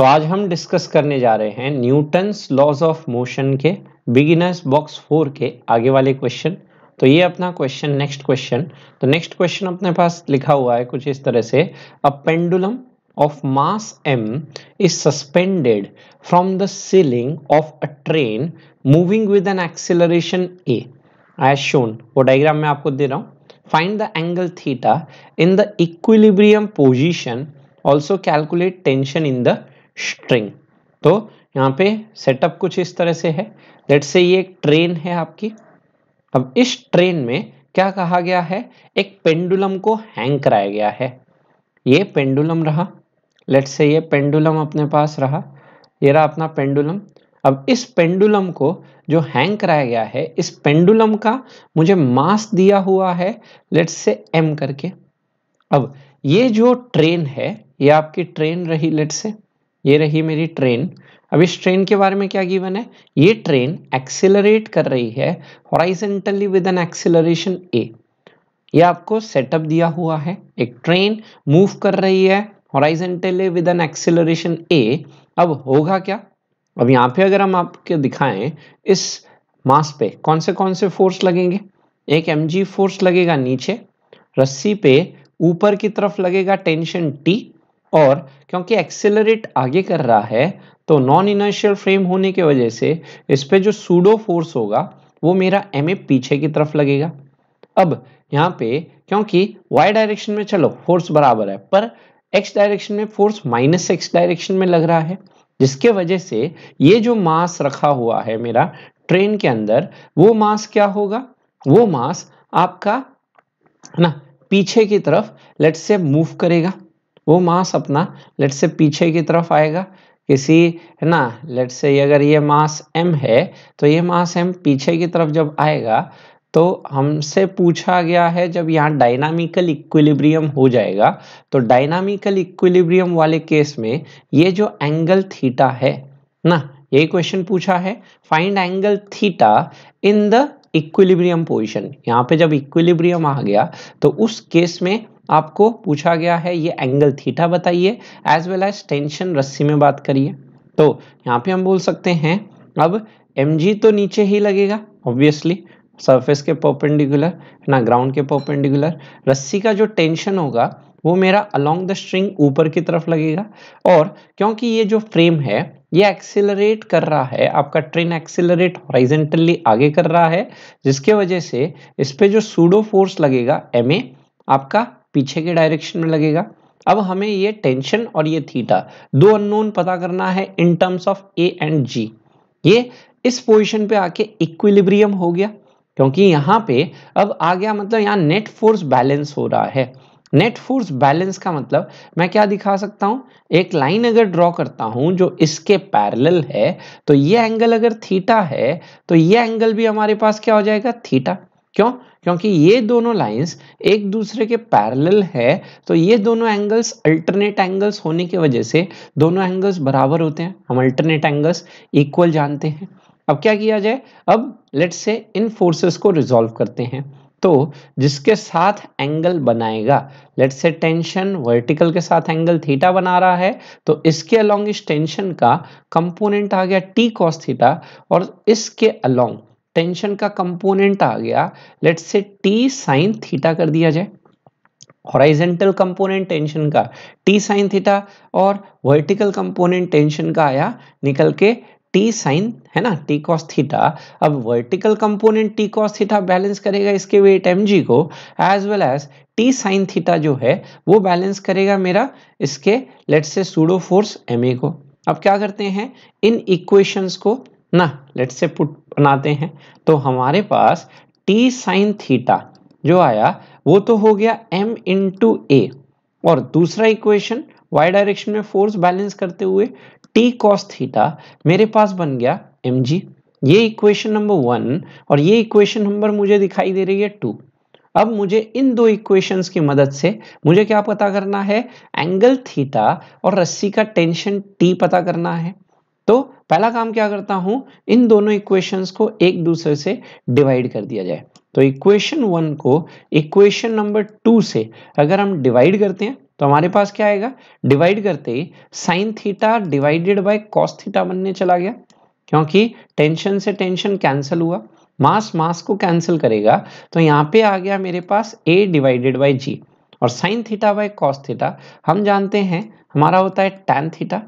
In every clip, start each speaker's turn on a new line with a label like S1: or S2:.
S1: तो आज हम डिस्कस करने जा रहे हैं न्यूटन लॉज ऑफ मोशन के बिगिनर्स बॉक्स फोर के आगे वाले क्वेश्चन तो ये अपना क्वेश्चन नेक्स्ट क्वेश्चन तो नेक्स्ट क्वेश्चन अपने पास लिखा हुआ है कुछ इस तरह से a pendulum of mass M is suspended from the ceiling of a train moving with an acceleration A I as shown वो डायग्राम मैं आपको दे रहा हूँ find the angle theta in the equilibrium position also calculate tension in the string तो यहाँ पे setup कुछ इस तरह से है लेट से ये एक ट्रेन है आपकी अब इस ट्रेन में क्या कहा गया है एक पेंडुलम को हैंग कराया गया है ये पेंडुलम रहा लेट से ये पेंडुलम अपने पास रहा ये रहा अपना पेंडुलम अब इस पेंडुलम को जो हैंग कराया गया है इस पेंडुलम का मुझे मास दिया हुआ है लेट से एम करके अब ये जो ट्रेन है ये आपकी ट्रेन रही लेट से ये रही मेरी ट्रेन अब इस ट्रेन के बारे में क्या गिवन है ये ट्रेन एक्सिलरेट कर रही है horizontally with an acceleration A ये आपको सेटअप दिया हुआ है एक ट्रेन मूव कर रही है horizontally with an acceleration A अब होगा क्या अब यहाँ पे अगर हम आपके दिखाएं इस मास पे कौन से कौन से फोर्स लगेंगे एक एम फोर्स लगेगा नीचे रस्सी पे ऊपर की तरफ लगेगा टेंशन टी और क्योंकि एक्सेलरेट आगे कर रहा है तो नॉन इनर्शियल फ्रेम होने की वजह से इस पर जो सूडो फोर्स होगा वो मेरा एम ए पीछे की तरफ लगेगा अब यहाँ पे क्योंकि वाई डायरेक्शन में चलो फोर्स बराबर है पर एक्स डायरेक्शन में फोर्स माइनस एक्स डायरेक्शन में लग रहा है जिसके वजह से ये जो मास रखा हुआ है मेरा ट्रेन के अंदर वो मास क्या होगा वो मास आपका ना पीछे की तरफ लेट से मूव करेगा वो मास अपना लेट से पीछे की तरफ आएगा किसी है ना लेट से अगर ये मास एम है तो ये मास एम पीछे की तरफ जब आएगा तो हमसे पूछा गया है जब यहाँ डायनामिकल इक्विलिब्रियम हो जाएगा तो डायनामिकल इक्विलिब्रियम वाले केस में ये जो एंगल थीटा है ना यही क्वेश्चन पूछा है find angle theta in the equilibrium position यहाँ पे जब इक्विलिब्रियम आ गया तो उस केस में आपको पूछा गया है ये एंगल थीटा बताइए एज वेल एज टेंशन रस्सी में बात करिए तो यहाँ पे हम बोल सकते हैं अब एम तो नीचे ही लगेगा ऑब्वियसली सरफेस के परपेंडिकुलर ना ग्राउंड के परपेंडिकुलर रस्सी का जो टेंशन होगा वो मेरा अलोंग द स्ट्रिंग ऊपर की तरफ लगेगा और क्योंकि ये जो फ्रेम है ये एक्सिलरेट कर रहा है आपका ट्रेन एक्सिलरेट हॉरिजेंटली आगे कर रहा है जिसके वजह से इस पर जो सूडो फोर्स लगेगा एम आपका पीछे के डायरेक्शन में लगेगा अब हमें ये टेंशन और ये थीटा दो अननोन पता करना है in terms of A and G ये इस पोजीशन पे आके इक्विलिब्रियम हो गया क्योंकि यहाँ पे अब आ गया मतलब यहाँ नेट फोर्स बैलेंस हो रहा है नेट फोर्स बैलेंस का मतलब मैं क्या दिखा सकता हूं एक लाइन अगर ड्रॉ करता हूं जो इसके पैरेलल है तो ये एंगल अगर थीटा है तो ये एंगल भी हमारे पास क्या हो जाएगा थीटा क्यों क्योंकि ये दोनों लाइंस एक दूसरे के पैरेलल है तो ये दोनों एंगल्स अल्टरनेट एंगल्स होने की वजह से दोनों एंगल्स बराबर होते हैं हम अल्टरनेट एंगल्स इक्वल जानते हैं अब क्या किया जाए अब लेट्स से इन फोर्सेस को रिजॉल्व करते हैं तो जिसके साथ एंगल बनाएगा लेट से टेंशन वर्टिकल के साथ एंगल थीटा बना रहा है तो इसके अलोंग इस टेंशन का कंपोनेंट आ गया टी कॉस थीटा और इसके अलोंग टेंशन का कंपोनेंट आ गया let say T sine theta कर दिया जाए हॉराइजेंटल कंपोनेंट टेंशन का टी साइन थीटा और वर्टिकल कंपोनेंट टेंशन का आया निकल के टी साइन है ना टी कॉस थीटा अब vertical component T cos theta balance करेगा इसके वेट एम जी को as well as T sine theta जो है वो बैलेंस करेगा मेरा इसके लेट से सूडो फोर्स एम ए को अब क्या करते हैं इन इक्वेशंस को ना लेट से पुट बनाते हैं तो हमारे पास टी साइन थीटा जो आया वो तो हो गया m इंटू ए और दूसरा इक्वेशन y डायरेक्शन में फोर्स बैलेंस करते हुए टी कॉस थीटा मेरे पास बन गया एम जी ये इक्वेशन नंबर वन और ये इक्वेशन नंबर मुझे दिखाई दे रही है टू अब मुझे इन दो इक्वेशंस की मदद से मुझे क्या पता करना है एंगल थीटा और रस्सी का टेंशन टी पता करना है तो पहला काम क्या करता हूं इन दोनों इक्वेशंस को एक दूसरे से डिवाइड कर दिया जाए तो इक्वेशन वन को इक्वेशन नंबर टू से अगर हम डिवाइड करते हैं तो हमारे पास क्या आएगा डिवाइड करते ही sine theta divided by cos theta बनने चला गया क्योंकि टेंशन से टेंशन कैंसिल हुआ मास मास को कैंसिल करेगा तो यहाँ पे आ गया मेरे पास ए डिवाइडेड बाई जी और sine theta by cos theta हम जानते हैं हमारा होता है tan theta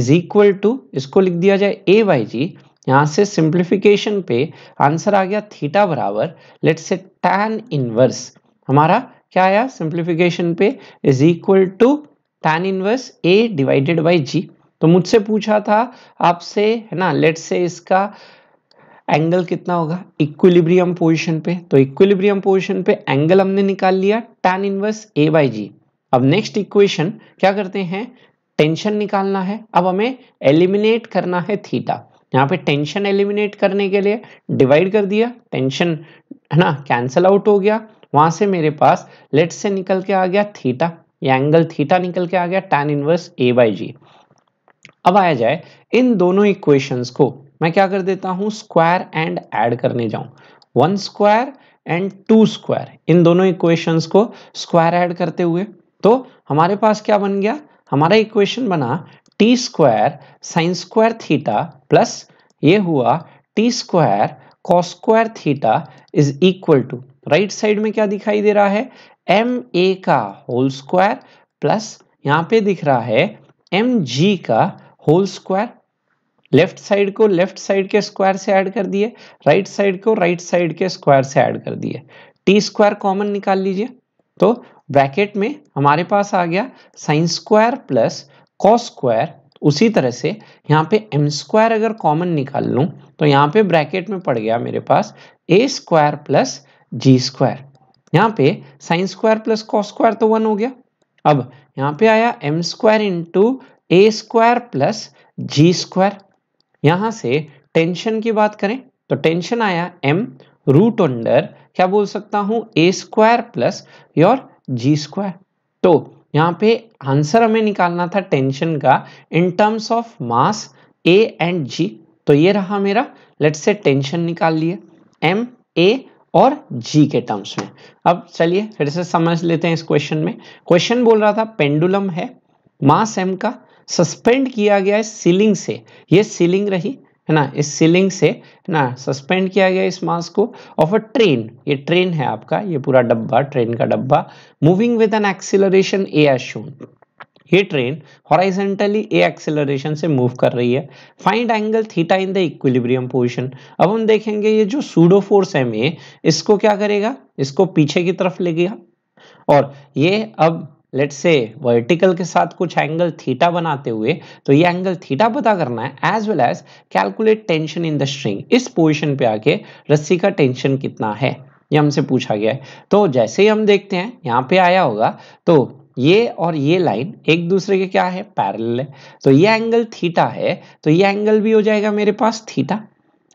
S1: is equal to इसको लिख दिया जाए ए बाई जी यहाँ से सिंप्लीफिकेशन पे आंसर आ गया थीटा बराबर लेट से टेन इनवर्स हमारा क्या आया सिंप्लीफिकेशन पे is equal to tan inverse A divided by G तो मुझसे पूछा था आपसे है ना लेट से इसका एंगल कितना होगा इक्विलिब्रियम पोजीशन पे तो इक्विलिब्रियम पोजीशन पे एंगल हमने निकाल लिया tan inverse A by G अब नेक्स्ट इक्वेशन क्या करते हैं टेंशन निकालना है अब हमें एलिमिनेट करना है थीटा यहाँ पे टेंशन एलिमिनेट करने के लिए डिवाइड कर दिया टेंशन है ना कैंसल आउट हो गया वहां से मेरे पास लेट से निकल के आ गया थीटा या एंगल थीटा निकल के आ गया tan inverse A by G अब आया जाए इन दोनों इक्वेशंस को मैं क्या कर देता हूं स्क्वायर एंड ऐड करने जाऊं one square and two square इन दोनों इक्वेशंस को स्क्वायर ऐड करते हुए तो हमारे पास क्या बन गया हमारा इक्वेशन बना T square sine square theta plus ये हुआ T square cos square theta is equal to right side में क्या दिखाई दे रहा है एम ए का होल स्क्वायर प्लस यहाँ पे दिख रहा है एम जी का होल स्क्वायर लेफ्ट साइड को लेफ्ट साइड के स्क्वायर से ऐड कर दिए राइट साइड को राइट साइड के स्क्वायर से ऐड कर दिए टी स्क्वायर कॉमन निकाल लीजिए तो ब्रैकेट में हमारे पास आ गया sine square plus cos square उसी तरह से यहाँ पे एम स्क्वायर अगर कॉमन निकाल लूँ तो यहाँ पे ब्रैकेट में पड़ गया मेरे पास A square plus G square यहाँ पे sine square plus cos square तो वन हो गया अब यहाँ पे आया M square into A square plus G square यहाँ से टेंशन की बात करें तो टेंशन आया एम रूट अंडर क्या बोल सकता हूँ A square plus your G square तो यहाँ पे आंसर हमें निकालना था टेंशन का in terms of mass A and G तो ये रहा मेरा लेट से टेंशन निकाल लिए एम ए और जी के टर्म्स में अब चलिए फिर से समझ लेते हैं इस क्वेश्चन में क्वेश्चन बोल रहा था पेंडुलम है मास एम का सस्पेंड किया गया है सीलिंग से ये सीलिंग रही है ना इस सीलिंग से है ना सस्पेंड किया गया इस मास को ऑफ अ ट्रेन ये ट्रेन है आपका ये पूरा डब्बा ट्रेन का डब्बा moving with an acceleration A as shown ये ट्रेन हॉराइजेंटली ए एक्सेलरेशन से मूव कर रही है find angle theta in the equilibrium position अब हम देखेंगे ये जो सूडो फोर्स है मे इसको क्या करेगा इसको पीछे की तरफ ले गया और ये अब लेट से वर्टिकल के साथ कुछ एंगल थीटा बनाते हुए तो ये एंगल थीटा पता करना है as well as calculate tension in the string इस पोजिशन पे आके रस्सी का टेंशन कितना है ये हमसे पूछा गया है तो जैसे ही हम देखते हैं यहाँ पे आया होगा तो ये और ये लाइन एक दूसरे के क्या है पैरल है तो ये एंगल थीटा है तो ये एंगल भी हो जाएगा मेरे पास थीटा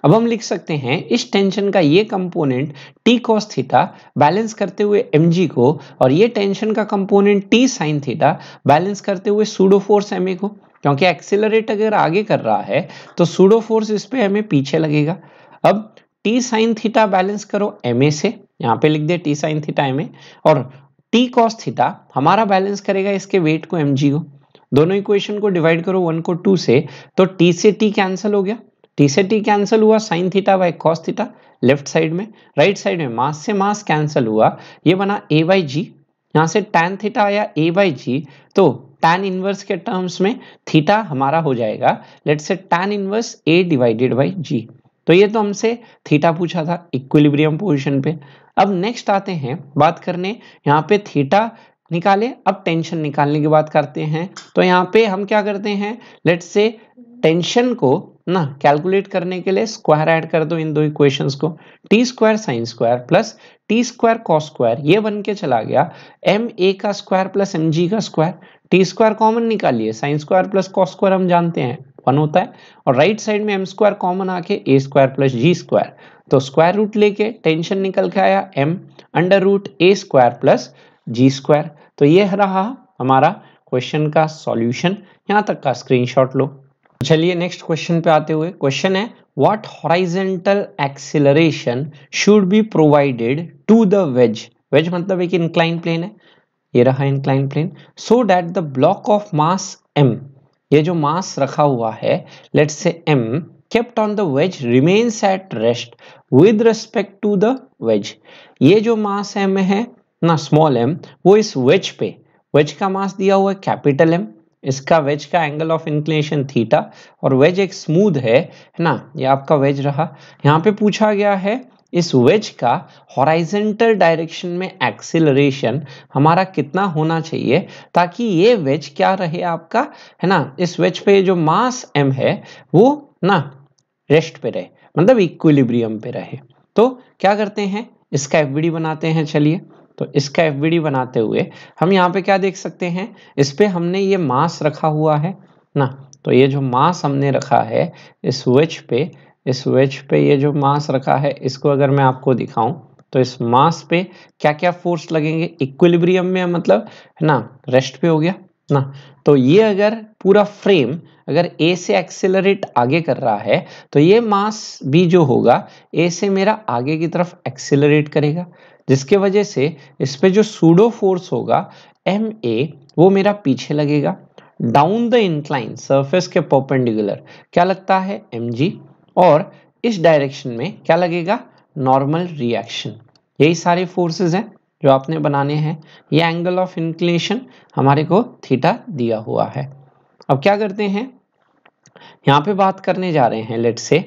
S1: अब हम लिख सकते हैं इस टेंशन का ये component T cos theta balance करते हुए एम को और ये टेंशन का component T sine theta balance करते हुए सूडो फोर्स एम को क्योंकि एक्सेलरेट अगर आगे कर रहा है तो सूडो फोर्स इस पर हमें पीछे लगेगा अब टी साइन थीटा बैलेंस करो एम से यहाँ पे लिख दे टी साइन थीटा एम और टी कॉस थीटा हमारा बैलेंस करेगा इसके वेट को एम को दोनों इक्वेशन को डिवाइड करो वन को टू से तो टी से टी कैंसिल हो गया टी से टी कैंसिल हुआ sine theta by cos theta left side में राइट साइड में मास से मास कैंसिल हुआ ये बना ए बाई जी यहाँ से टैन थीटा आया ए बाई जी तो टैन इनवर्स के टर्म्स में थीटा हमारा हो जाएगा let say tan inverse A divided by G तो ये तो हमसे थीटा पूछा था इक्विलिब्रियम पोजिशन पे अब नेक्स्ट आते हैं बात करने यहाँ पे थीटा निकाले अब टेंशन निकालने की बात करते हैं तो यहाँ पे हम क्या करते हैं लेट से टेंशन को ना कैलकुलेट करने के लिए स्क्वायर ऐड कर दो इन दो इक्वेशंस को T square sine square plus T square cos square ये बन के चला गया एम ए का स्क्वायर प्लस एम जी का स्क्वायर टी स्क्वायर कॉमन निकालिए sine square plus cos square हम जानते हैं वन होता है और राइट साइड में एम स्क्वायर कॉमन आके A square plus G square तो स्क्वायर रूट लेके टेंशन निकल के आया M under root A square plus G square तो ये रहा हमारा क्वेश्चन का सॉल्यूशन यहाँ तक का स्क्रीन शॉट लो चलिए नेक्स्ट क्वेश्चन पे आते हुए क्वेश्चन है what horizontal acceleration should be provided to the wedge wedge मतलब एक इंक्लाइन प्लेन है ये रहा incline plane so that the block of mass M ये जो मास रखा हुआ है let's say M kept on the wedge remains at rest with respect to the wedge ये जो mass m है ना small m वो इस wedge पे wedge का mass दिया हुआ है capital m इसका वेज का एंगल ऑफ इंक्लिनेशन थीटा और वेज एक स्मूथ है है ना ये आपका वेज रहा यहाँ पे पूछा गया है इस वेज का हॉराइजेंटल डायरेक्शन में एक्सिलरेशन हमारा कितना होना चाहिए ताकि ये वेज क्या रहे आपका है ना इस वेज पे जो मास एम है वो ना रेस्ट पे रहे मतलब इक्विलिब्रियम पे रहे तो क्या करते हैं इसका एफ बनाते हैं चलिए तो इसका एफ बनाते हुए हम यहाँ पे क्या देख सकते हैं इस पर हमने ये मास रखा हुआ है ना तो ये जो मास हमने रखा है इस वेज पे इस वेज पे ये जो मास रखा है इसको अगर मैं आपको दिखाऊं तो इस मास पे क्या क्या फोर्स लगेंगे इक्विलिब्रियम में मतलब है ना रेस्ट पे हो गया ना तो ये अगर पूरा फ्रेम अगर ए से एक्सेलरेट आगे कर रहा है तो ये मास भी जो होगा ए से मेरा आगे की तरफ एक्सेलरेट करेगा जिसके वजह से इस पर जो सूडो फोर्स होगा एम ए वो मेरा पीछे लगेगा डाउन द इंक्लाइन सरफेस के पोपेंडिकुलर क्या लगता है एम जी और इस डायरेक्शन में क्या लगेगा नॉर्मल रिएक्शन यही सारे फोर्सेज हैं जो आपने बनाने हैं ये एंगल ऑफ इंक्लेशन हमारे को थीटा दिया हुआ है अब क्या करते हैं यहाँ पे बात करने जा रहे हैं लेट से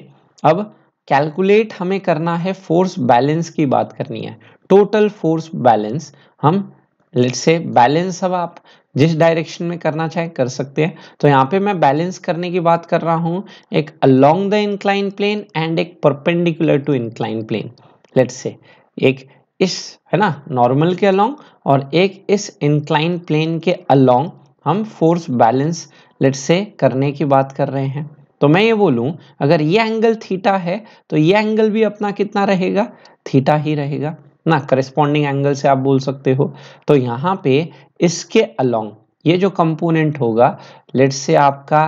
S1: अब कैलकुलेट हमें करना है फोर्स बैलेंस की बात करनी है टोटल फोर्स बैलेंस हम लेट से बैलेंस अब आप जिस डायरेक्शन में करना चाहे कर सकते हैं तो यहाँ पे मैं बैलेंस करने की बात कर रहा हूँ एक along the incline plane and एक perpendicular to incline plane let say एक इस है ना नॉर्मल के अलोंग और एक इस इंक्लाइन प्लेन के अलोंग हम फोर्स बैलेंस लेट से करने की बात कर रहे हैं तो मैं ये बोलूं अगर ये एंगल थीटा है तो ये एंगल भी अपना कितना रहेगा थीटा ही रहेगा ना करिस्पॉन्डिंग एंगल से आप बोल सकते हो तो यहाँ पे इसके अलोंग ये जो कंपोनेंट होगा लेट से आपका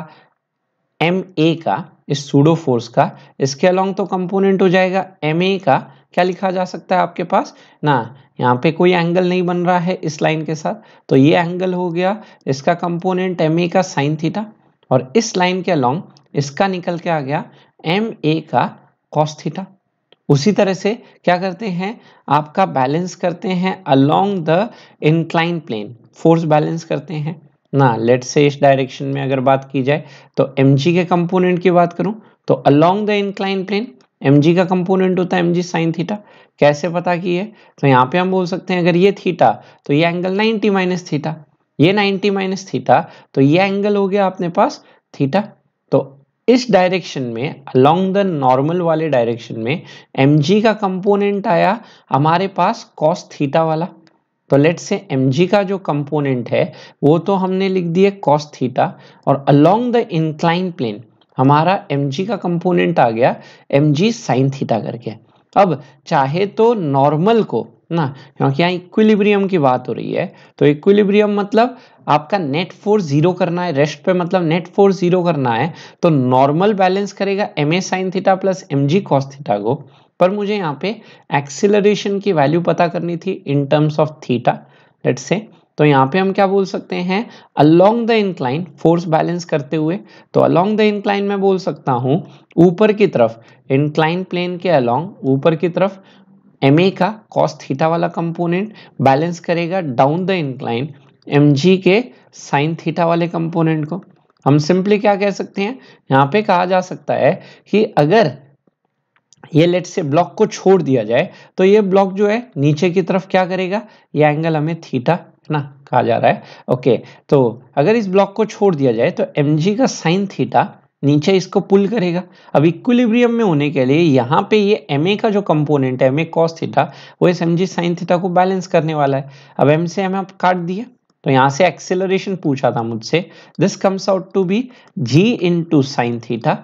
S1: एम ए का इस सूडो फोर्स का इसके अलोंग तो कंपोनेंट हो जाएगा एम ए का क्या लिखा जा सकता है आपके पास ना यहाँ पे कोई एंगल नहीं बन रहा है इस लाइन के साथ तो ये एंगल हो गया इसका कंपोनेंट एम ए का साइन थीटा और इस लाइन के अलोंग इसका निकल के आ गया एम ए का कॉस थीटा उसी तरह से क्या करते हैं आपका बैलेंस करते हैं along the incline plane force balance करते हैं ना लेट से इस डायरेक्शन में अगर बात की जाए तो एम के कंपोनेंट की बात करूं तो along the incline plane M G का कंपोनेंट होता है एम जी साइन थीटा कैसे पता की है तो यहाँ पे हम बोल सकते हैं अगर ये थीटा तो ये एंगल 90 माइनस थीटा ये 90 माइनस थीटा तो ये एंगल हो गया अपने पास थीटा तो इस डायरेक्शन में अलोंग द नॉर्मल वाले डायरेक्शन में एम का कंपोनेंट आया हमारे पास कॉस थीटा वाला तो लेट से एम का जो कंपोनेंट है वो तो हमने लिख दिया कॉस थीटा और अलोंग द इंक्लाइन प्लेन हमारा एम का कंपोनेंट आ गया एम जी साइन थीटा करके अब चाहे तो नॉर्मल को ना क्योंकि यहाँ इक्विलिब्रियम की बात हो रही है तो इक्विलिब्रियम मतलब आपका नेट फोर्स जीरो करना है रेस्ट पे मतलब नेट फोर्स जीरो करना है तो नॉर्मल बैलेंस करेगा एम ए साइन थीटा प्लस एम जी कॉस थीटा को पर मुझे यहाँ पे एक्सिलरेशन की वैल्यू पता करनी थी in terms of theta let's say तो यहाँ पे हम क्या बोल सकते हैं along the incline force balance करते हुए तो अलोंग द इंक्लाइन मैं बोल सकता हूँ ऊपर की तरफ इंक्लाइन प्लेन के अलोंग ऊपर की तरफ एम ए का कॉस थीटा वाला कंपोनेंट बैलेंस करेगा down the incline M G के साइन थीटा वाले कंपोनेंट को हम सिंपली क्या कह सकते हैं यहाँ पे कहा जा सकता है कि अगर ये लेट से ब्लॉक को छोड़ दिया जाए तो ये ब्लॉक जो है नीचे की तरफ क्या करेगा ये एंगल हमें थीटा इतना कहा जा रहा है ओके तो अगर इस ब्लॉक को छोड़ दिया जाए तो एम का साइन थीटा नीचे इसको पुल करेगा अब इक्विलिब्रियम में होने के लिए यहाँ पे ये एम का जो कंपोनेंट है एम ए कॉस थीटा वो इस एम जी साइन थीटा को बैलेंस करने वाला है अब एम से एम आप काट दिया तो यहाँ से एक्सेलरेशन पूछा था मुझसे this comes out to be G into sine theta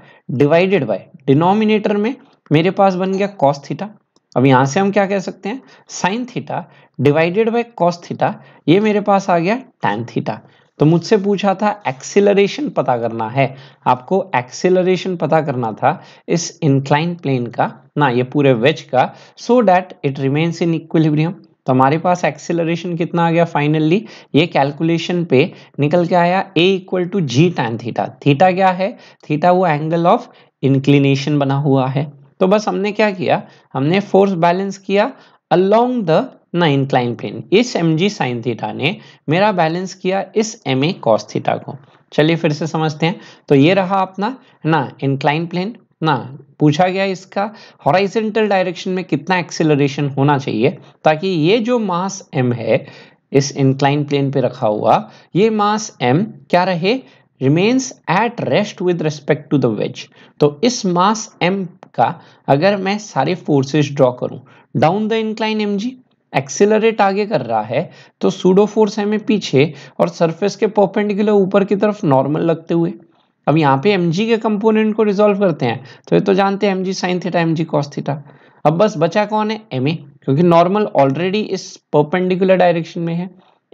S1: divided by denominator में मेरे पास बन गया कॉस थीटा अब यहां से हम क्या कह सकते हैं sine theta divided by cos theta ये मेरे पास आ गया टैन थीटा तो मुझसे पूछा था एक्सिलरेशन पता करना है आपको एक्सिलरेशन पता करना था इस इंक्लाइन प्लेन का ना ये पूरे वेज का so that it remains in equilibrium तो हमारे पास एक्सिलरेशन कितना आ गया फाइनली ये कैलकुलेशन पे निकल के आया a equal to G tan theta theta क्या है थीटा वो एंगल ऑफ इंक्लिनेशन बना हुआ है तो बस हमने क्या किया हमने फोर्स बैलेंस किया along the incline plane इस एम जी साइन थीटा ने मेरा बैलेंस किया इस एम ए कॉस थीटा को चलिए फिर से समझते हैं तो ये रहा अपना ना इनक्लाइन प्लेन ना पूछा गया इसका हॉराइजेंटल डायरेक्शन में कितना एक्सेलरेशन होना चाहिए ताकि ये जो मास एम है इस इनक्लाइन प्लेन पे रखा हुआ ये मास एम क्या रहे remains at rest with respect to the wedge तो इस मास एम का अगर मैं सारे फोर्सेस ड्रॉ करूं down the incline M g accelerate आगे कर रहा है तो सूडो फोर्स है मैं पीछे और सरफेस के पोपेंडिकुलर ऊपर की तरफ नॉर्मल लगते हुए अब यहाँ पे एम के कंपोनेंट को रिजोल्व करते हैं तो ये तो जानते हैं एम जी साइन थीटा एम जी कॉस थीटा अब बस बचा कौन है एम क्योंकि नॉर्मल ऑलरेडी इस परपेंडिकुलर डायरेक्शन में है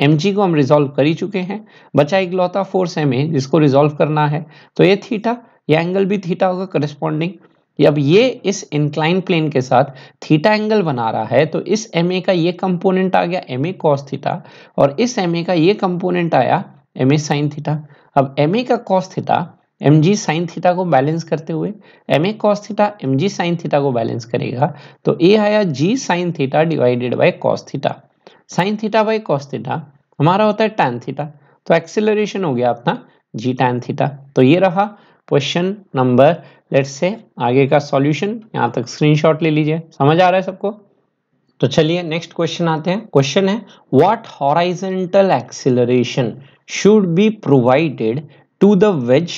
S1: एम को हम रिजोल्व कर ही चुके हैं बचा एक लौता फोर्स एम जिसको रिजोल्व करना है तो ये थीटा ये एंगल भी थीटा होगा करस्पॉन्डिंग अब ये इस इंक्लाइन प्लेन के साथ थीटा एंगल बना रहा है तो इस एम ए का ये कंपोनेंट आ गया एम ए कॉस थीटा और इस एम ए का ये कंपोनेंट आया एम ए साइन थीटा अब एम ए का कॉस थीटा एम जी साइन थीटा को बैलेंस करते हुए m a cos theta m ji sine theta को बैलेंस करेगा तो ए आया g sine theta divided by cos theta sine theta by cos theta हमारा होता है टैन थीटा तो एक्सेलरेशन हो गया अपना जी टैन थीटा तो ये रहा क्वेश्चन नंबर लेट्स से आगे का सॉल्यूशन यहाँ तक स्क्रीनशॉट ले लीजिए समझ आ रहा है सबको तो चलिए नेक्स्ट क्वेश्चन आते हैं क्वेश्चन है what horizontal acceleration should be provided to the wedge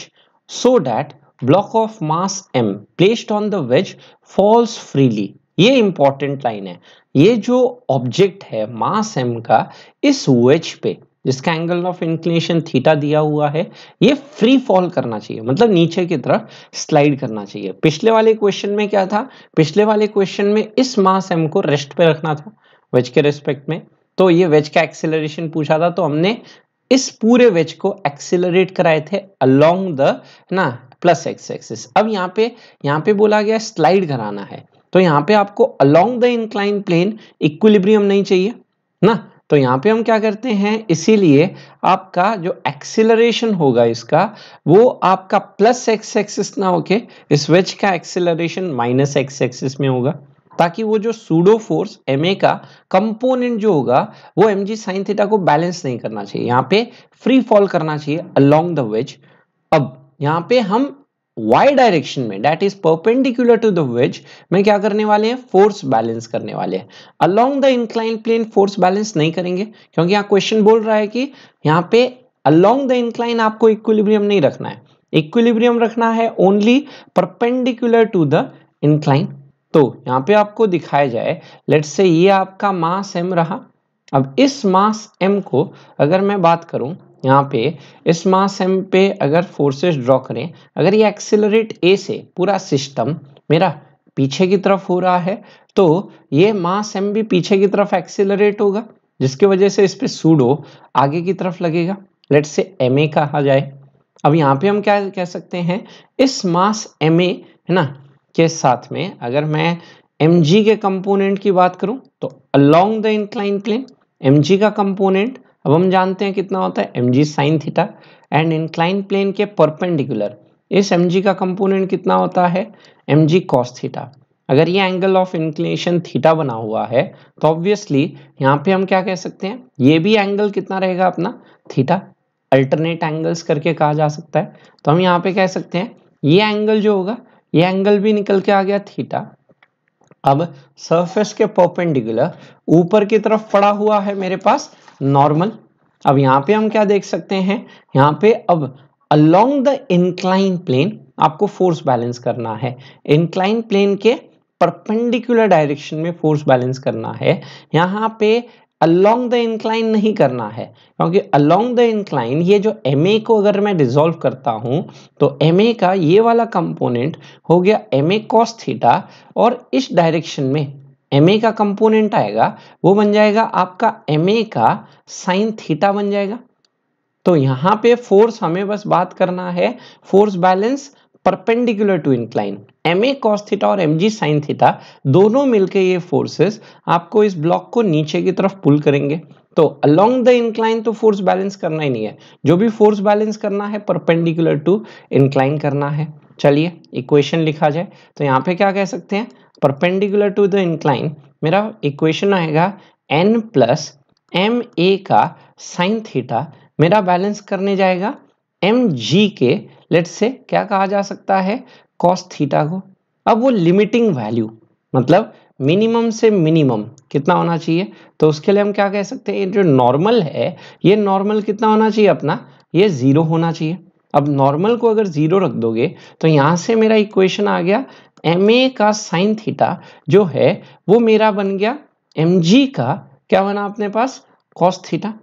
S1: so that block of mass m placed on the wedge falls freely ये इंपॉर्टेंट लाइन है ये जो ऑब्जेक्ट है मास एम का इस वेज पे जिसका एंगल ऑफ इंक्लिनेशन थीटा दिया हुआ है ये फ्री फॉल करना चाहिए मतलब नीचे की तरफ स्लाइड करना चाहिए पिछले वाले क्वेश्चन में क्या था पिछले वाले क्वेश्चन में इस मास एम को रेस्ट पे रखना था वेज के रेस्पेक्ट में तो ये वेज का एक्सेलरेशन पूछा था तो हमने इस पूरे वेज को एक्सेलरेट कराए थे अलोंग द ना प्लस एक्स एक्सिस अब यहाँ पे यहाँ पे बोला गया स्लाइड कराना है तो यहाँ पे आपको along the incline plane equilibrium नहीं चाहिए ना तो यहाँ पे हम क्या करते हैं इसीलिए आपका जो एक्सिलरेशन होगा इसका वो आपका प्लस एक्स एक्सिस ना होके इस वेज का एक्सिलरेशन माइनस एक्स एक्सिस में होगा ताकि वो जो सूडो फोर्स एम का कंपोनेंट जो होगा वो एम जी साइन थीटा को बैलेंस नहीं करना चाहिए यहाँ पे फ्री फॉल करना चाहिए अलोंग द वेज अब यहाँ पे हम y डायरेक्शन में that is perpendicular to the wedge में क्या करने वाले हैं फोर्स बैलेंस करने वाले हैं along the incline plane force balance नहीं करेंगे क्योंकि यहाँ क्वेश्चन बोल रहा है कि यहाँ पे अलोंग द इंक्लाइन आपको इक्विलिब्रियम नहीं रखना है इक्विलिब्रियम रखना है only perpendicular to the incline तो यहाँ पे आपको दिखाया जाए लेट से ये आपका मास एम रहा अब इस मास एम को अगर मैं बात करूं यहाँ पे इस मास एम पे अगर फोर्सेस ड्रॉ करें अगर ये एक्सेलरेट ए से पूरा सिस्टम मेरा पीछे की तरफ हो रहा है तो ये मास एम भी पीछे की तरफ एक्सेलरेट होगा जिसकी वजह से इस पे सूडो आगे की तरफ लगेगा लेट से एम ए कहा जाए अब यहाँ पे हम क्या कह सकते हैं इस मास एम ए है ना के साथ में अगर मैं एम जी के कंपोनेंट की बात करूँ तो along the incline plane M G का कंपोनेंट अब हम जानते हैं कितना होता है M G sine theta and incline plane के परपेंडिकुलर इस एम जी का कंपोनेंट कितना होता है एम जी कॉस थीटा अगर ये एंगल ऑफ इंक्लिनेशन थीटा बना हुआ है तो ऑब्वियसली यहाँ पे हम क्या कह सकते हैं ये भी एंगल कितना रहेगा अपना थीटा अल्टरनेट एंगल्स करके कहा जा सकता है तो हम यहाँ पे कह सकते हैं ये एंगल जो होगा ये एंगल भी निकल के आ गया थीटा अब सरफेस के परपेंडिकुलर ऊपर की तरफ पड़ा हुआ है मेरे पास नॉर्मल अब यहाँ पे हम क्या देख सकते हैं यहाँ पे अब अलोंग द इंक्लाइन प्लेन आपको फोर्स बैलेंस करना है इंक्लाइन प्लेन के परपेंडिकुलर डायरेक्शन में फोर्स बैलेंस करना है यहाँ पे अलोंग द इंक्लाइन नहीं करना है क्योंकि अलोंग द इंक्लाइन ये जो एम को अगर मैं डिजोल्व करता हूं तो एम का ये वाला कंपोनेंट हो गया एम ए कॉस थीटा और इस डायरेक्शन में एम का कंपोनेंट आएगा वो बन जाएगा आपका एम का साइन थीटा बन जाएगा तो यहां पे फोर्स हमें बस बात करना है force balance perpendicular to incline m a cos theta और एम जी साइन थीटा दोनों मिलकर ये फोर्सेस आपको इस ब्लॉक को नीचे की तरफ पुल करेंगे तो अलोंग द इंक्लाइन तो फोर्स बैलेंस करना ही नहीं है जो भी फोर्स बैलेंस करना है परपेंडिकुलर टू इंक्लाइन करना है चलिए इक्वेशन लिखा जाए तो यहाँ पे क्या कह सकते हैं परपेंडिकुलर टू द इंक्लाइन मेरा इक्वेशन आएगा एन प्लस एम ए का साइन थीटा मेरा बैलेंस करने जाएगा एम जी के लेट से क्या कहा जा सकता है कॉस थीटा को अब वो लिमिटिंग वैल्यू मतलब मिनिमम से मिनिमम कितना होना चाहिए तो उसके लिए हम क्या कह सकते हैं जो नॉर्मल है ये नॉर्मल कितना होना चाहिए अपना ये ज़ीरो होना चाहिए अब नॉर्मल को अगर ज़ीरो रख दोगे तो यहां से मेरा इक्वेशन आ गया एम ए का साइन थीटा जो है वो मेरा बन गया एम जी का क्या बना अपने पास कॉस थीटा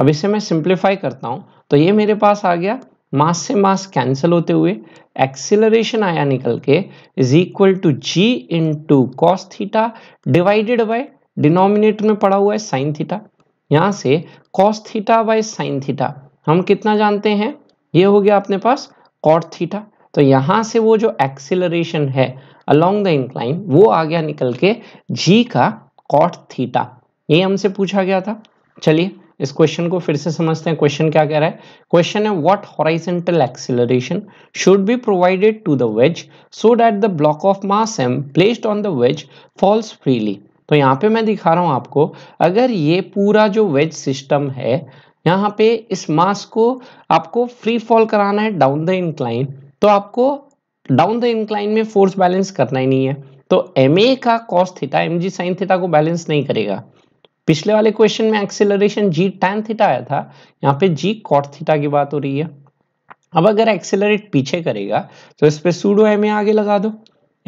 S1: अब इसे मैं सिंप्लीफाई करता हूँ तो ये मेरे पास आ गया मास से मास कैंसिल होते हुए एक्सिलरेशन आया निकल के is equal to g into cos theta divided by denominator में पड़ा हुआ है साइन थीटा यहाँ से cos theta by sine theta हम कितना जानते हैं ये हो गया अपने पास कॉट थीटा तो यहाँ से वो जो एक्सिलरेशन है अलोंग द इंक्लाइन वो आ गया निकल के जी का कॉट थीटा ये हमसे पूछा गया था चलिए इस क्वेश्चन को फिर से समझते हैं क्वेश्चन क्या कह रहा है क्वेश्चन है what horizontal acceleration should be provided to the wedge so that the block of mass m placed on the wedge falls freely तो यहाँ पे मैं दिखा रहा हूँ आपको अगर ये पूरा जो वेज सिस्टम है यहाँ पे इस मास को आपको फ्री फॉल कराना है डाउन द इंक्लाइन तो आपको डाउन द इंक्लाइन में फोर्स बैलेंस करना ही नहीं है तो एम का कॉस्ट थीटा एम जी साइन थीटा को बैलेंस नहीं करेगा पिछले वाले क्वेश्चन में एक्सेलरेशन जी टैन थीटा आया था यहाँ पे जी कॉट थीटा की बात हो रही है अब अगर एक्सेलरेट पीछे करेगा तो इस पे सूडो एम आगे लगा दो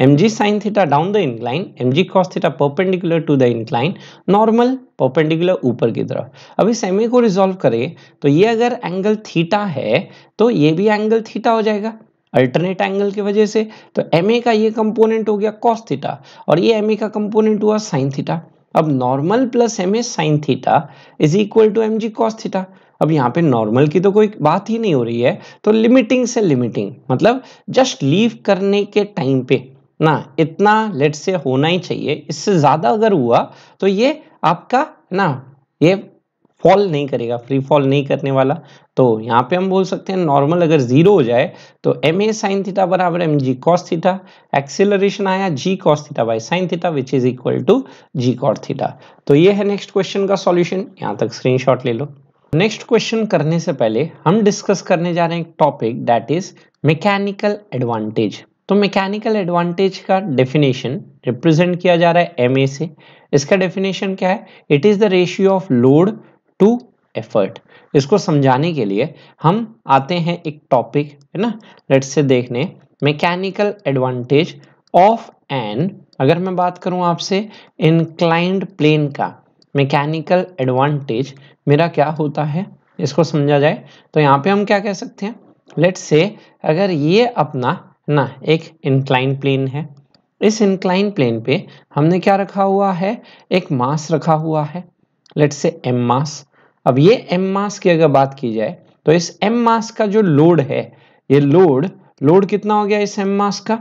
S1: m ji sine theta down the incline m ji cos theta perpendicular to the incline normal perpendicular ऊपर की तरफ अब इस एम को रिजोल्व करें तो ये अगर एंगल थीटा है तो ये भी एंगल थीटा हो जाएगा अल्टरनेट एंगल की वजह से तो एम का ये कंपोनेंट हो गया कॉस थीटा और ये एम का कंपोनेंट हुआ साइन थीटा अब normal plus m A sine theta is equal to m ji cos theta अब यहाँ पे नॉर्मल की तो कोई बात ही नहीं हो रही है तो लिमिटिंग से लिमिटिंग मतलब जस्ट लीव करने के टाइम पे ना इतना लेट से होना ही चाहिए इससे ज़्यादा अगर हुआ तो ये आपका ना ये फॉल नहीं करेगा फ्री फॉल नहीं करने वाला तो यहाँ पे हम बोल सकते हैं नॉर्मल अगर जीरो हो जाए तो एम ए साइन थीटा बराबर एम जी कॉस थीटा एक्सेलरेशन आया g cos theta by sine theta which is equal to g cot theta तो ये है नेक्स्ट क्वेश्चन का सॉल्यूशन यहाँ तक स्क्रीनशॉट ले लो नेक्स्ट क्वेश्चन करने से पहले हम डिस्कस करने जा रहे हैं एक topic that is mechanical advantage तो मैकेनिकल एडवांटेज का डेफिनेशन रिप्रेजेंट किया जा रहा है एम से इसका डेफिनेशन क्या है it is the ratio of load to effort इसको समझाने के लिए हम आते हैं एक टॉपिक है ना लेट्स से देखने मैकेनिकल एडवांटेज ऑफ एन अगर मैं बात करूं आपसे इनक्लाइंड प्लेन का मैकेनिकल एडवांटेज मेरा क्या होता है इसको समझा जाए तो यहाँ पे हम क्या कह सकते हैं लेट्स से अगर ये अपना ना एक इंक्लाइन प्लेन है इस इंक्लाइन प्लेन पे हमने क्या रखा हुआ है एक मास रखा हुआ है लेट से एम मास अब ये एम मास की अगर बात की जाए तो इस एम मास का जो लोड है ये लोड लोड कितना हो गया इस एम मास का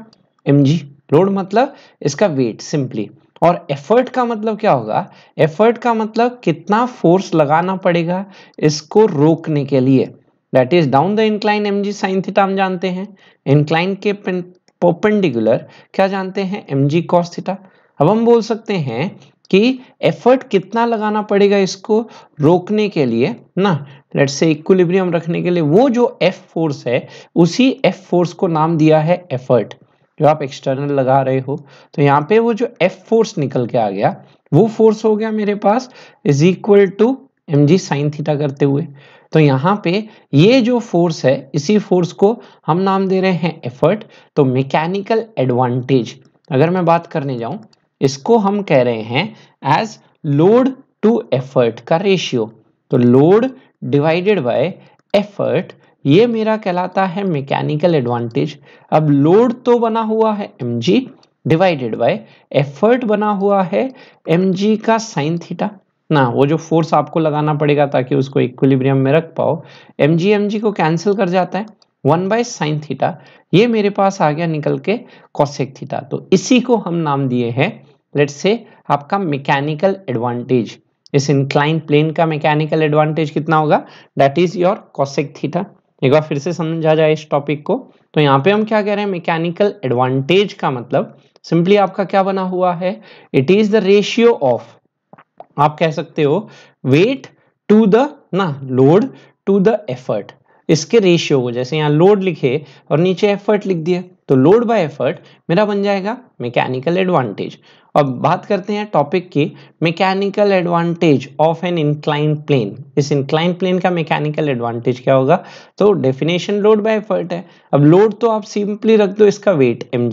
S1: एम जी लोड मतलब इसका वेट सिंपली और एफर्ट का मतलब क्या होगा एफर्ट का मतलब कितना फोर्स लगाना पड़ेगा इसको रोकने के लिए that is down the incline M G sine theta हम जानते हैं इंक्लाइन के पोपेंडिकुलर क्या जानते हैं एम जी कॉस थीटा अब हम बोल सकते हैं कि एफर्ट कितना लगाना पड़ेगा इसको रोकने के लिए ना लेट से इक्विलिब्रियम रखने के लिए वो जो एफ फोर्स है उसी एफ फोर्स को नाम दिया है एफर्ट जो आप एक्सटर्नल लगा रहे हो तो यहाँ पे वो जो एफ फोर्स निकल के आ गया वो फोर्स हो गया मेरे पास is equal to m ji sine theta करते हुए तो यहाँ पे ये जो फोर्स है इसी फोर्स को हम नाम दे रहे हैं एफर्ट तो मैकेनिकल एडवांटेज अगर मैं बात करने जाऊं इसको हम कह रहे हैं एज लोड टू एफर्ट का रेशियो तो लोड डिवाइडेड बाय एफर्ट ये मेरा कहलाता है मैकेनिकल एडवांटेज अब लोड तो बना हुआ है M g divided by effort बना हुआ है एम जी का साइन थीटा ना वो जो फोर्स आपको लगाना पड़ेगा ताकि उसको इक्विलिब्रियम में रख पाओ एम जी एम जी को कैंसिल कर जाता है वन बाय साइन थीटा ये मेरे पास आ गया निकल के कॉसेक थीटा तो इसी को हम नाम दिए हैं लेट से आपका मैकेनिकल एडवांटेज इस इंक्लाइन प्लेन का मैकेनिकल एडवांटेज कितना होगा that is your cosec theta एक बार फिर से समझा जाए इस टॉपिक को तो यहाँ पे हम क्या कह रहे हैं मैकेनिकल एडवांटेज का मतलब सिंपली आपका क्या बना हुआ है it is the ratio of आप कह सकते हो वेट टू द ना लोड टू द एफर्ट इसके रेशियो को जैसे यहाँ लोड लिखे और नीचे एफर्ट लिख दिए तो लोड बाय एफर्ट मेरा बन जाएगा मैकेनिकल एडवांटेज अब बात करते हैं टॉपिक की mechanical advantage of an incline plane इस इंक्लाइन प्लेन का मैकेनिकल एडवांटेज क्या होगा तो डेफिनेशन लोड बाय एफर्ट है अब लोड तो आप सिंपली रख दो इसका वेट एम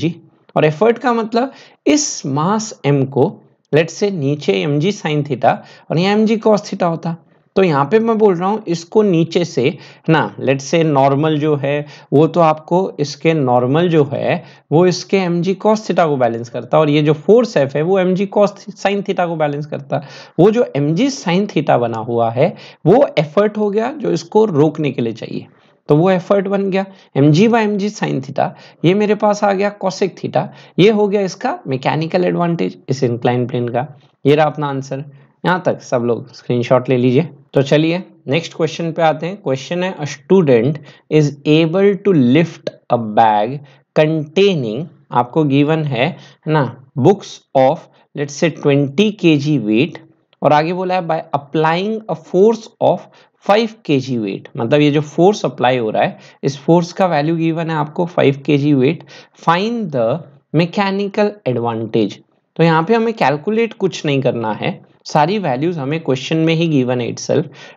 S1: और एफर्ट का मतलब इस मास एम को लेट से नीचे एम जी साइन थीटा और यहाँ एम जी कॉस थीटा होता तो यहाँ पे मैं बोल रहा हूँ इसको नीचे से ना लेट से नॉर्मल जो है वो तो आपको इसके नॉर्मल जो है वो इसके एम जी थीटा को बैलेंस करता है और ये जो फोर्स एफ है वो एम जी कॉस साइन थीटा को बैलेंस करता वो जो एम जी साइन थीटा बना हुआ है वो एफर्ट हो गया जो इसको रोकने के लिए चाहिए तो वो एफर्ट बन गया M g by m ji sine theta ये मेरे पास आ गया कॉसिक थीटा ये हो गया इसका मैकेनिकल एडवांटेज इस इंक्लाइन प्लेन का ये रहा अपना आंसर यहाँ तक सब लोग स्क्रीनशॉट ले लीजिए तो चलिए नेक्स्ट क्वेश्चन पे आते हैं क्वेश्चन है student is able to lift a bag containing आपको गिवन है ना बुक्स ऑफ लेट्स से 20 के वेट और आगे बोला है by applying a force of 5 k g wait मतलब ये जो फोर्स अप्लाई हो रहा है इस फोर्स का वैल्यू गिवन है आपको 5 k g weight find the mechanical advantage तो यहाँ पे हमें कैलकुलेट कुछ नहीं करना है सारी वैल्यूज हमें क्वेश्चन में ही गिवन है इट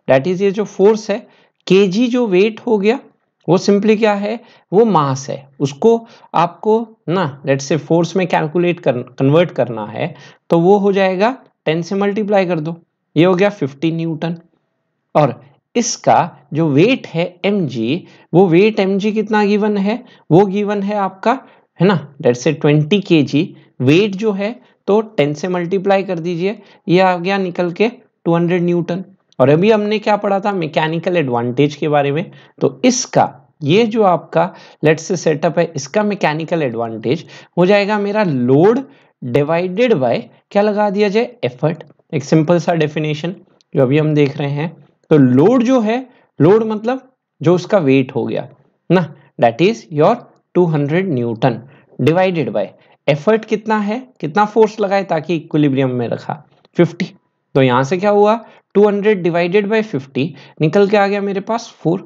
S1: डेट इज ये जो फोर्स है के जो वेट हो गया वो सिंपली क्या है वो मास है उसको आपको ना लेट से फोर्स में कैलकुलेट कर कन्वर्ट करना है तो वो हो जाएगा टेन से मल्टीप्लाई कर दो ये हो गया फिफ्टी न्यूटन और इसका जो वेट है एम वो वेट एम कितना गिवन है वो गिवन है आपका है ना डेट से ट्वेंटी के जी वेट जो है तो 10 से मल्टीप्लाई कर दीजिए ये आ गया निकल के 200 न्यूटन और अभी हमने क्या पढ़ा था मैकेनिकल एडवांटेज के बारे में तो इसका ये जो आपका लेट्स से सेटअप है इसका मैकेनिकल एडवांटेज हो जाएगा मेरा लोड डिवाइडेड बाय क्या लगा दिया जाए एफर्ट एक सिंपल सा डेफिनेशन जो अभी हम देख रहे हैं तो लोड जो है लोड मतलब जो उसका वेट हो गया ना that is your 200 newton divided by effort कितना है कितना फोर्स लगाए ताकि इक्विलिब्रियम में रखा 50 तो यहां से क्या हुआ 200 डिवाइडेड बाय 50 निकल के आ गया मेरे पास 4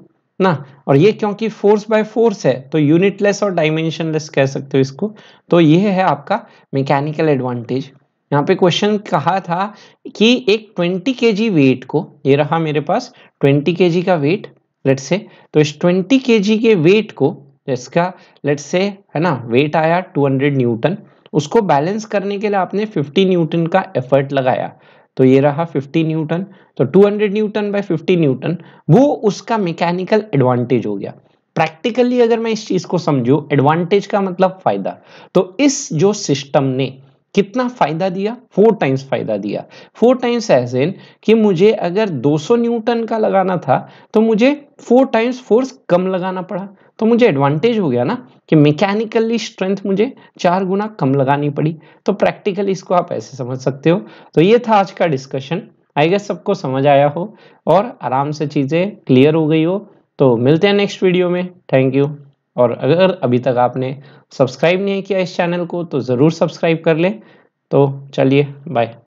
S1: ना और ये क्योंकि फोर्स बाय फोर्स है तो यूनिटलेस और डायमेंशन कह सकते हो इसको तो ये है आपका मैकेनिकल एडवांटेज यहाँ पे क्वेश्चन कहा था कि एक 20 के वेट को ये रहा मेरे पास 20 के का वेट लेट से तो इस 20 के के वेट को इसका लेट्स से है ना वेट आया 200 न्यूटन उसको बैलेंस करने के लिए आपने 50 न्यूटन का एफर्ट लगाया तो ये रहा 50 न्यूटन तो 200 न्यूटन बाय 50 न्यूटन वो उसका मैकेनिकल एडवांटेज हो गया प्रैक्टिकली अगर मैं इस चीज को समझू एडवांटेज का मतलब फायदा तो इस जो सिस्टम ने कितना फायदा दिया फोर टाइम्स फायदा दिया फोर टाइम्स एज इन कि मुझे अगर 200 न्यूटन का लगाना था तो मुझे फोर टाइम्स फोर्स कम लगाना पड़ा तो मुझे एडवांटेज हो गया ना कि मैकेनिकली स्ट्रेंथ मुझे चार गुना कम लगानी पड़ी तो प्रैक्टिकली इसको आप ऐसे समझ सकते हो तो ये था आज का डिस्कशन आई गेस सबको समझ आया हो और आराम से चीज़ें क्लियर हो गई हो तो मिलते हैं नेक्स्ट वीडियो में थैंक यू और अगर अभी तक आपने सब्सक्राइब नहीं किया इस चैनल को तो ज़रूर सब्सक्राइब कर लें तो चलिए बाय